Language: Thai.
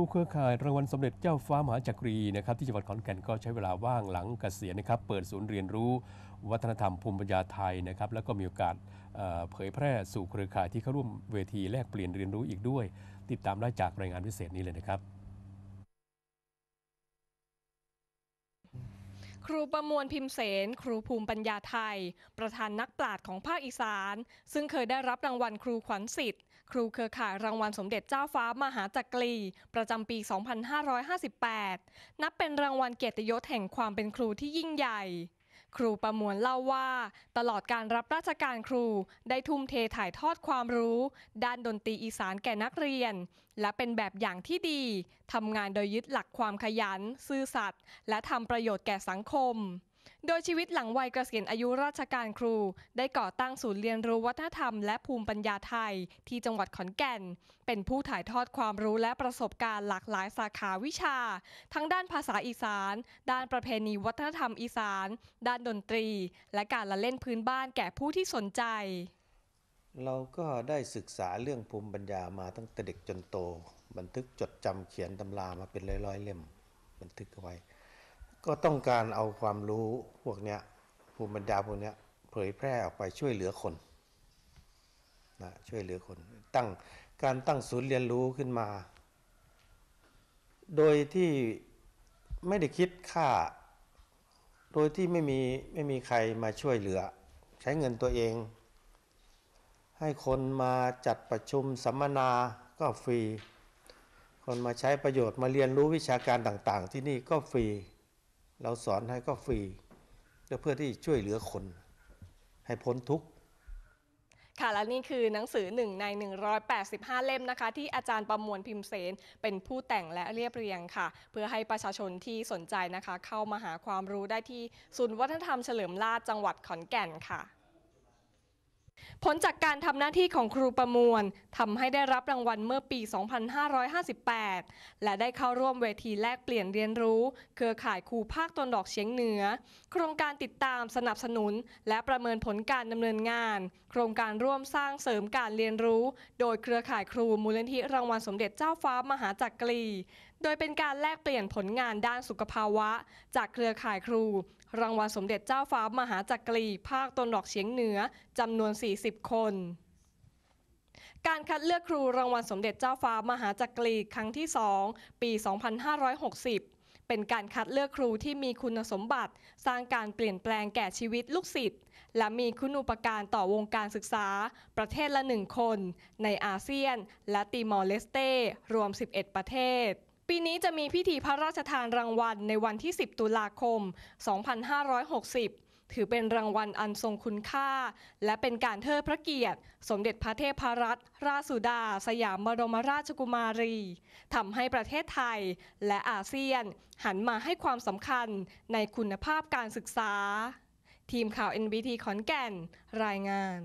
ผู้เครือข่ายรางวัลสมเด็จเจ้าฟ้ามหาจักรีนะครับที่จังหวัดขอนแก่นก็ใช้เวลาว่างหลังเกษียณนะครับ เปิดศูนย์เรียนรู้ วัฒนธรรมภูมิปัญญาไทยนะครับแล้วก็มีโอกาสเผยแพร่สู่เครือข่ายที่เข้าร่วมเวทีแลกเปลี่ยนเรียนรู้อีกด้วย ติดตามได้จากรายงานพิเศษนี้เลยนะครับครูประมวลพิมพ์เสนครูภูมิปัญญาไทย ประธานนักปราชญ์ของภาคอีสาน ซึ่งเคยได้รับรางวัลครูขวัญสิทธิ์ ครูเครือข่ายรางวัลสมเด็จเจ้าฟ้ามหาจักรีประจำปี 2558 นับเป็นรางวัลเกียรติยศแห่งความเป็นครูที่ยิ่งใหญ่ครูประมวลเล่าว่า ตลอดการรับราชการครูได้ทุ่มเทถ่ายทอดความรู้ ด้านดนตรีอีสานแก่นักเรียน และเป็นแบบอย่างที่ดี ทำงานโดยยึดหลักความขยัน ซื่อสัตย์และทำประโยชน์แก่สังคมโดยชีวิตหลังวัยเกษียณอายุราชการครูได้ก่อตั้งศูนย์เรียนรู้วัฒนธรรมและภูมิปัญญาไทยที่จังหวัดขอนแก่น เป็นผู้ถ่ายทอดความรู้และประสบการณ์หลากหลายสาขาวิชา ทั้งด้านภาษาอีสาน ด้านประเพณีวัฒนธรรมอีสาน ด้านดนตรี และการละเล่นพื้นบ้านแก่ผู้ที่สนใจ เราก็ได้ศึกษาเรื่องภูมิปัญญามาตั้งแต่เด็กจนโต บันทึกจดจำเขียนตำรามาเป็นร้อยๆเล่ม บันทึกเอาไว้ก็ต้องการเอาความรู้พวกเนี้ยภูมิปัญญาพวกเนี้ยเผยแพร่ออกไปช่วยเหลือคนนะช่วยเหลือคน ตั้งการตั้งศูนย์เรียนรู้ขึ้นมา โดยที่ไม่ได้คิดค่า โดยที่ไม่มีไม่มีใครมาช่วยเหลือ ใช้เงินตัวเอง ให้คนมาจัดประชุมสัมมนาก็ฟรี คนมาใช้ประโยชน์มาเรียนรู้วิชาการต่าง ๆ ที่นี่ก็ฟรีเราสอนให้ก็ฟรีก็เพื่อที่ช่วยเหลือคนให้พ้นทุกข์ ค่ะ และนี่คือหนังสือ1ใน 185 เล่มนะคะ ที่อาจารย์ประมวลพิมพ์เสนเป็นผู้แต่งและเรียบเรียงค่ะ เพื่อให้ประชาชนที่สนใจนะคะเข้ามาหาความรู้ได้ที่ศูนย์วัฒนธรรมเฉลิมราชจังหวัดขอนแก่นค่ะผลจากการทำหน้าที่ของครูประมวลทำให้ได้รับรางวัลเมื่อปี 2558 และได้เข้าร่วมเวทีแลกเปลี่ยนเรียนรู้ เครือข่ายครูภาคตนดอกเฉียงเหนือ โครงการติดตามสนับสนุน และประเมินผลการดำเนินงาน โครงการร่วมสร้างเสริมการเรียนรู้ โดยเครือข่ายครูมูลนิธิรางวัลสมเด็จเจ้าฟ้ามหาจักรีโดยเป็นการแลกเปลี่ยนผลงานด้านสุขภาวะ จากเครือข่ายครูรางวัลสมเด็จเจ้าฟ้ามหาจักรีภาคตนดอกเฉียงเหนือจำนวน 40 คน การคัดเลือกครูรางวัลสมเด็จเจ้าฟ้ามหาจักรีครั้งที่2ปี 2560 เป็นการคัดเลือกครูที่มีคุณสมบัติ สร้างการเปลี่ยนแปลงแก่ชีวิตลูกศิษย์และมีคุณูปการต่อวงการศึกษา ประเทศละหนึ่งคน ในอาเซียน และติมอร์เลสเต้รวม 11 ประเทศปีนี้จะมีพิธีพระราชทานรางวัล ในวันที่ 10 ตุลาคม 2560 ถือเป็นรางวัลอันทรงคุณค่า และเป็นการเทิดพระเกียรติสมเด็จพระเทพรัตนราชสุดา สยามบรมราชกุมารี ทำให้ประเทศไทยและอาเซียนหันมาให้ความสำคัญในคุณภาพการศึกษา ทีมข่าว NBT ขอนแก่น รายงาน